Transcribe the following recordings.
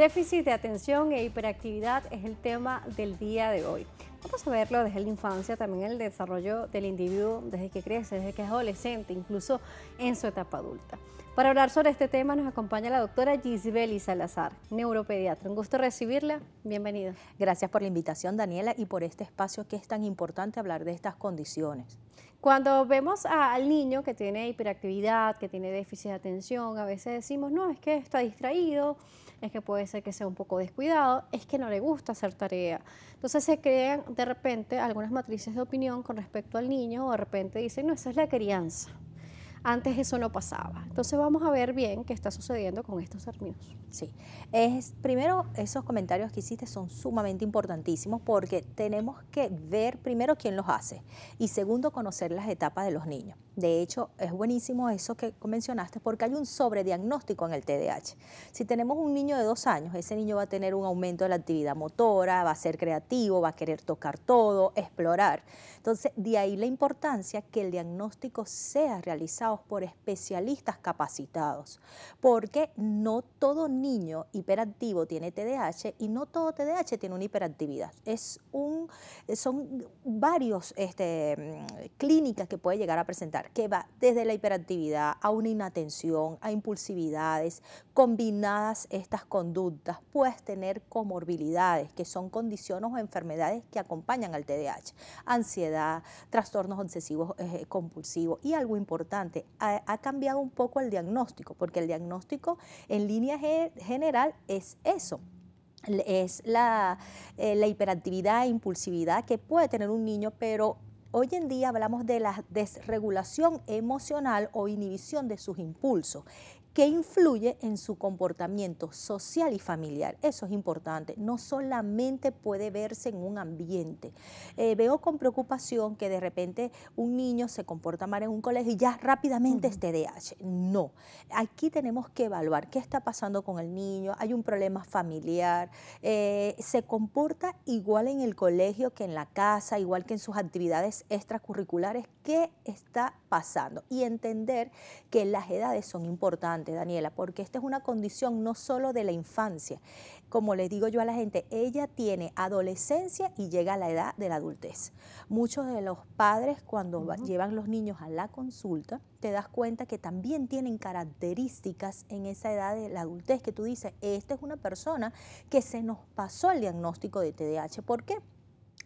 Déficit de atención e hiperactividad es el tema del día de hoy. Vamos a verlo desde la infancia, también el desarrollo del individuo desde que crece, desde que es adolescente, incluso en su etapa adulta. Para hablar sobre este tema nos acompaña la doctora Gisbeli Salazar, neuropediatra. Un gusto recibirla, bienvenida. Gracias por la invitación, Daniela, y por este espacio que es tan importante hablar de estas condiciones. Cuando vemos al niño que tiene hiperactividad, que tiene déficit de atención, a veces decimos, no, es que está distraído, es que puede ser que sea un poco descuidado, es que no le gusta hacer tarea. Entonces se crean de repente algunas matrices de opinión con respecto al niño o de repente dicen, no, esa es la crianza. Antes eso no pasaba. Entonces vamos a ver bien qué está sucediendo con estos términos. Sí. Es, primero, esos comentarios que hiciste son sumamente importantísimos porque tenemos que ver primero quién los hace y segundo, conocer las etapas de los niños. De hecho, es buenísimo eso que mencionaste porque hay un sobrediagnóstico en el TDAH. Si tenemos un niño de dos años, ese niño va a tener un aumento de la actividad motora, va a ser creativo, va a querer tocar todo, explorar. Entonces, de ahí la importancia que el diagnóstico sea realizado por especialistas capacitados, porque no todo niño hiperactivo tiene TDAH y no todo TDAH tiene una hiperactividad. Es un, son varios este, mm, clínicas que puede llegar a presentar que va desde la hiperactividad a una inatención, a impulsividades, combinadas estas conductas, puedes tener comorbilidades, que son condiciones o enfermedades que acompañan al TDAH, ansiedad, trastornos obsesivos eh, compulsivos y algo importante, ha, cambiado un poco el diagnóstico, porque el diagnóstico en línea general es eso, es la, eh, la hiperactividad e impulsividad que puede tener un niño, pero Hoy en día hablamos de la desregulación emocional o inhibición de sus impulsos que influye en su comportamiento social y familiar. Eso es importante. No solamente puede verse en un ambiente. Eh, veo con preocupación que de repente un niño se comporta mal en un colegio y ya rápidamente es TDAH. No. Aquí tenemos que evaluar qué está pasando con el niño. Hay un problema familiar. Eh, se comporta igual en el colegio que en la casa, igual que en sus actividades extracurriculares, qué está pasando y entender que las edades son importantes, Daniela, porque esta es una condición no solo de la infancia. Como le digo yo a la gente, ella tiene adolescencia y llega a la edad de la adultez. Muchos de los padres cuando llevan los niños a la consulta, te das cuenta que también tienen características en esa edad de la adultez que tú dices, esta es una persona que se nos pasó el diagnóstico de TDAH. ¿Por qué?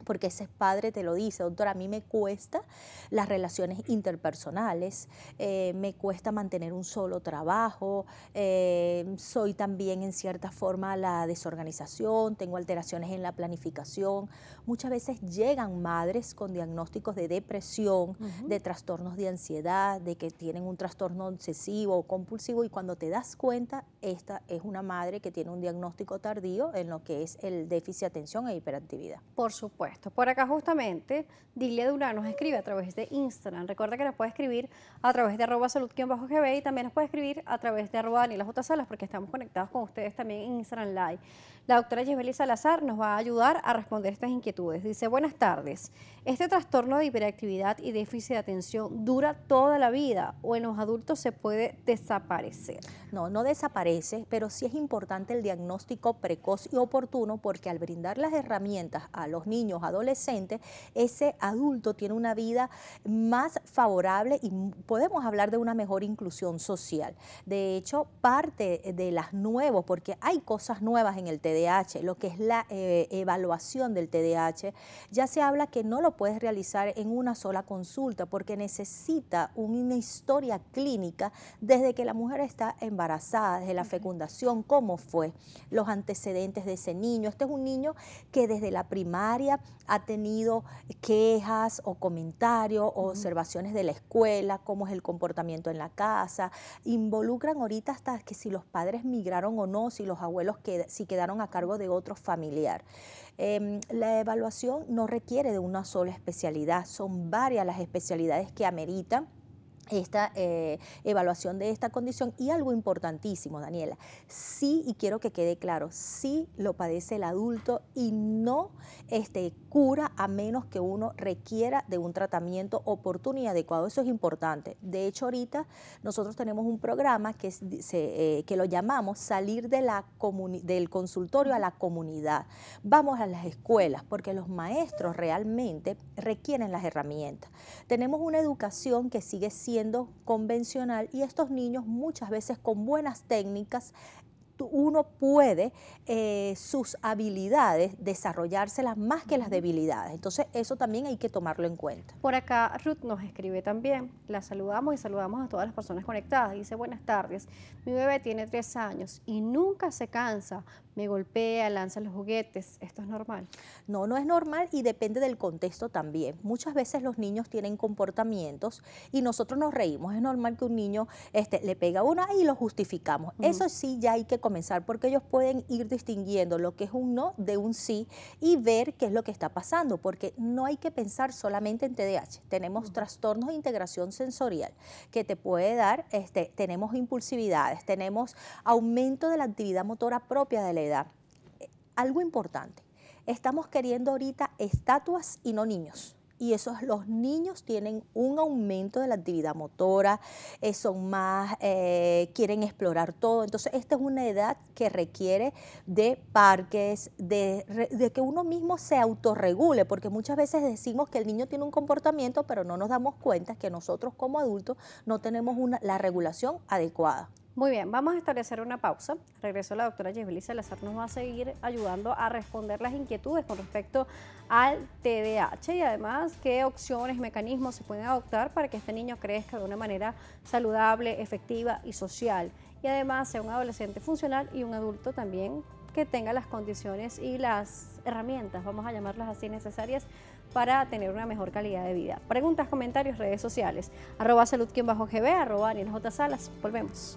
porque ese padre te lo dice, doctora, a mí me cuesta las relaciones interpersonales, eh, me cuesta mantener un solo trabajo, eh, soy también en cierta forma la desorganización, tengo alteraciones en la planificación. Muchas veces llegan madres con diagnósticos de depresión, de trastornos de ansiedad, de que tienen un trastorno obsesivo o compulsivo y cuando te das cuenta, esta es una madre que tiene un diagnóstico tardío en lo que es el déficit de atención e hiperactividad. Por supuesto. Por acá justamente, Dilia Dura nos escribe a través de Instagram. Recuerda que nos puede escribir a través de arroba salud y también nos puede escribir a través de arroba las otras Salas porque estamos conectados con ustedes también en Instagram Live. La doctora Yesbeli Salazar nos va a ayudar a responder estas inquietudes. Dice, buenas tardes. ¿Este trastorno de hiperactividad y déficit de atención dura toda la vida o en los adultos se puede desaparecer? No, no desaparece, pero sí es importante el diagnóstico precoz y oportuno porque al brindar las herramientas a los niños, los adolescentes, ese adulto tiene una vida más favorable y podemos hablar de una mejor inclusión social. De hecho, parte de las nuevas, porque hay cosas nuevas en el TDAH, lo que es la eh, evaluación del TDAH, ya se habla que no lo puedes realizar en una sola consulta porque necesita una historia clínica desde que la mujer está embarazada, desde la fecundación, cómo fue, los antecedentes de ese niño. Este es un niño que desde la primaria ha tenido quejas o comentarios o observaciones de la escuela, cómo es el comportamiento en la casa. Involucran ahorita hasta que si los padres migraron o no, si los abuelos si quedaron a cargo de otro familiar. Em, la evaluación no requiere de una sola especialidad, son varias las especialidades que ameritan esta eh, evaluación de esta condición y algo importantísimo, Daniela, sí, y quiero que quede claro, sí lo padece el adulto y no este, cura a menos que uno requiera de un tratamiento oportuno y adecuado, eso es importante. De hecho, ahorita nosotros tenemos un programa que, eh, que lo llamamos salir del consultorio a la comunidad. Vamos a las escuelas porque los maestros realmente requieren las herramientas. Tenemos una educación que sigue siendo convencional y estos niños muchas veces con buenas técnicas uno puede eh, sus habilidades desarrollárselas más que las debilidades. Entonces eso también hay que tomarlo en cuenta. Por acá Ruth nos escribe también, la saludamos y saludamos a todas las personas conectadas. Dice buenas tardes, mi bebé tiene tres años y nunca se cansa, me golpea, lanza los juguetes. ¿Esto es normal? No, no es normal y depende del contexto también. Muchas veces los niños tienen comportamientos y nosotros nos reímos. Es normal que un niño este, le pega una y lo justificamos. Eso sí ya hay que comenzar porque ellos pueden ir distinguiendo lo que es un no de un sí y ver qué es lo que está pasando porque no hay que pensar solamente en TDAH. Tenemos trastornos de integración sensorial que te puede dar, este, tenemos impulsividades, tenemos aumento de la actividad motora propia del edad. Eh, algo importante, estamos queriendo ahorita estatuas y no niños y esos los niños tienen un aumento de la actividad motora, eh, son más, eh, quieren explorar todo. Entonces, esta es una edad que requiere de parques, de, que uno mismo se autorregule, porque muchas veces decimos que el niño tiene un comportamiento, pero no nos damos cuenta que nosotros como adultos no tenemos una, la regulación adecuada. Muy bien, vamos a establecer una pausa. Regreso la doctora Yesbeli Salazar, nos va a seguir ayudando a responder las inquietudes con respecto al TDAH y además qué opciones, mecanismos se pueden adoptar para que este niño crezca de una manera saludable, efectiva y social. Y además sea un adolescente funcional y un adulto también que tenga las condiciones y las herramientas, vamos a llamarlas así, necesarias para tener una mejor calidad de vida. Preguntas, comentarios, redes sociales. Arroba salud-gb, arroba J. Salas. Volvemos.